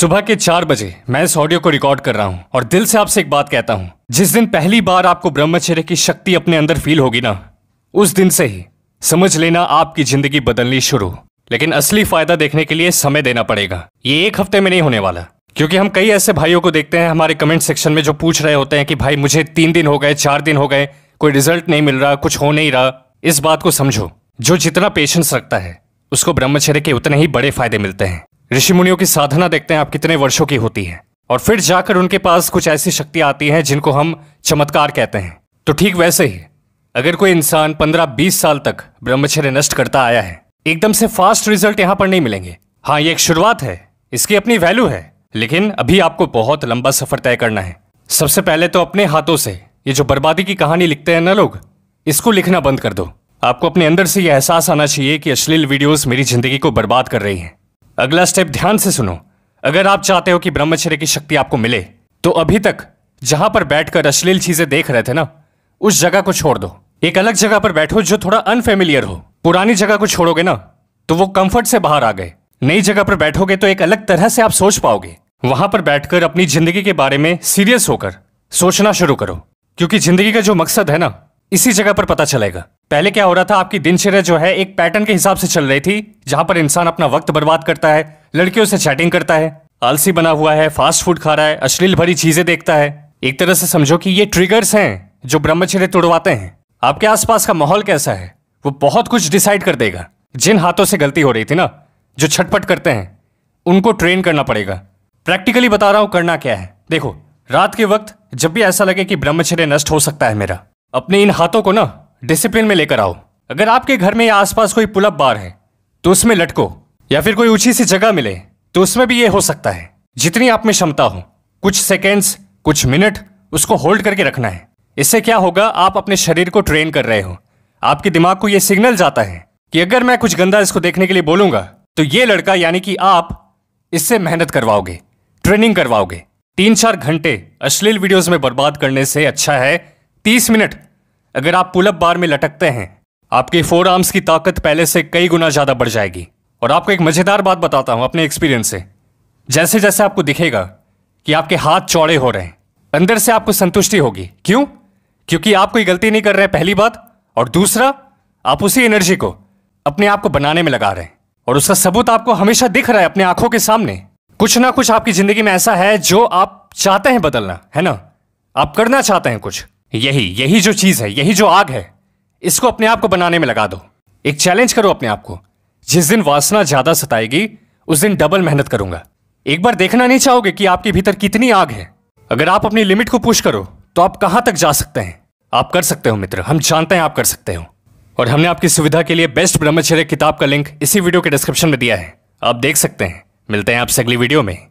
सुबह के चार बजे मैं इस ऑडियो को रिकॉर्ड कर रहा हूँ और दिल से आपसे एक बात कहता हूँ जिस दिन पहली बार आपको ब्रह्मचर्य की शक्ति अपने अंदर फील होगी ना उस दिन से ही समझ लेना आपकी जिंदगी बदलनी शुरू लेकिन असली फायदा देखने के लिए समय देना पड़ेगा ये एक हफ्ते में नहीं होने वाला क्योंकि हम कई ऐसे भाइयों को देखते हैं हमारे कमेंट सेक्शन में जो पूछ रहे होते हैं कि भाई मुझे तीन दिन हो गए चार दिन हो गए कोई रिजल्ट नहीं मिल रहा कुछ हो नहीं रहा इस बात को समझो जो जितना पेशेंस रखता है उसको ब्रह्मचर्य के उतने ही बड़े फायदे मिलते हैं ऋषि मुनियों की साधना देखते हैं आप कितने वर्षों की होती है और फिर जाकर उनके पास कुछ ऐसी शक्ति आती है जिनको हम चमत्कार कहते हैं तो ठीक वैसे ही अगर कोई इंसान 15-20 साल तक ब्रह्मचर्य नष्ट करता आया है एकदम से फास्ट रिजल्ट यहां पर नहीं मिलेंगे हाँ ये एक शुरुआत है इसकी अपनी वैल्यू है लेकिन अभी आपको बहुत लंबा सफर तय करना है सबसे पहले तो अपने हाथों से ये जो बर्बादी की कहानी लिखते हैं ना लोग इसको लिखना बंद कर दो आपको अपने अंदर से यह एहसास आना चाहिए कि अश्लील वीडियोस मेरी जिंदगी को बर्बाद कर रही हैं अगला स्टेप ध्यान से सुनो अगर आप चाहते हो कि ब्रह्मचर्य की शक्ति आपको मिले तो अभी तक जहां पर बैठकर अश्लील चीजें देख रहे थे ना उस जगह को छोड़ दो एक अलग जगह पर बैठो जो थोड़ा अनफेमिलियर हो पुरानी जगह को छोड़ोगे ना तो वो कंफर्ट से बाहर आ गए नई जगह पर बैठोगे तो एक अलग तरह से आप सोच पाओगे वहां पर बैठकर अपनी जिंदगी के बारे में सीरियस होकर सोचना शुरू करो क्योंकि जिंदगी का जो मकसद है ना इसी जगह पर पता चलेगा पहले क्या हो रहा था आपकी दिनचर्या जो है एक पैटर्न के हिसाब से चल रही थी जहां पर इंसान अपना वक्त बर्बाद करता है लड़कियों से चैटिंग करता है आलसी बना हुआ है फास्ट फूड खा रहा है अश्लील भरी चीजें देखता है एक तरह से समझो कि ये ट्रिगर्स हैं जो ब्रह्मचर्य तोड़वाते हैं आपके आसपास का माहौल कैसा है वो बहुत कुछ डिसाइड कर देगा जिन हाथों से गलती हो रही थी ना जो छटपट करते हैं उनको ट्रेन करना पड़ेगा प्रैक्टिकली बता रहा हूं करना क्या है देखो रात के वक्त जब भी ऐसा लगे कि ब्रह्मचर्य नष्ट हो सकता है मेरा अपने इन हाथों को ना डिसिप्लिन में लेकर आओ अगर आपके घर में या आसपास कोई पुलअप बार है तो उसमें लटको या फिर कोई ऊंची सी जगह मिले तो उसमें भी ये हो सकता है जितनी आप में क्षमता हो कुछ सेकेंड्स कुछ मिनट उसको होल्ड करके रखना है इससे क्या होगा आप अपने शरीर को ट्रेन कर रहे हो आपके दिमाग को यह सिग्नल जाता है कि अगर मैं कुछ गंदा इसको देखने के लिए बोलूंगा तो ये लड़का यानी कि आप इससे मेहनत करवाओगे ट्रेनिंग करवाओगे तीन चार घंटे अश्लील वीडियोस में बर्बाद करने से अच्छा है तीस मिनट अगर आप पुलअप बार में लटकते हैं आपके फोर आर्म्स की ताकत पहले से कई गुना ज़्यादा बढ़ जाएगी और आपको एक मज़ेदार बात बताता हूं अपने एक्सपीरियंस से जैसे जैसे आपको दिखेगा कि आपके हाथ चौड़े हो रहे हैं अंदर से आपको संतुष्टि होगी क्यों क्योंकि आप कोई गलती नहीं कर रहे पहली बात और दूसरा आप उसी एनर्जी को अपने आप को बनाने में लगा रहे हैं और उसका सबूत आपको हमेशा दिख रहा है अपने आंखों के सामने कुछ ना कुछ आपकी ज़िंदगी में ऐसा है जो आप चाहते हैं बदलना है ना आप करना चाहते हैं कुछ यही यही जो चीज़ है यही जो आग है इसको अपने आप को बनाने में लगा दो एक चैलेंज करो अपने आप को जिस दिन वासना ज़्यादा सताएगी उस दिन डबल मेहनत करूंगा एक बार देखना नहीं चाहोगे कि आपके भीतर कितनी आग है अगर आप अपनी लिमिट को पुश करो तो आप कहां तक जा सकते हैं आप कर सकते हो मित्र हम जानते हैं आप कर सकते हो और हमने आपकी सुविधा के लिए बेस्ट ब्रह्मचर्य किताब का लिंक इसी वीडियो के डिस्क्रिप्शन में दिया है आप देख सकते हैं मिलते हैं आपसे अगली वीडियो में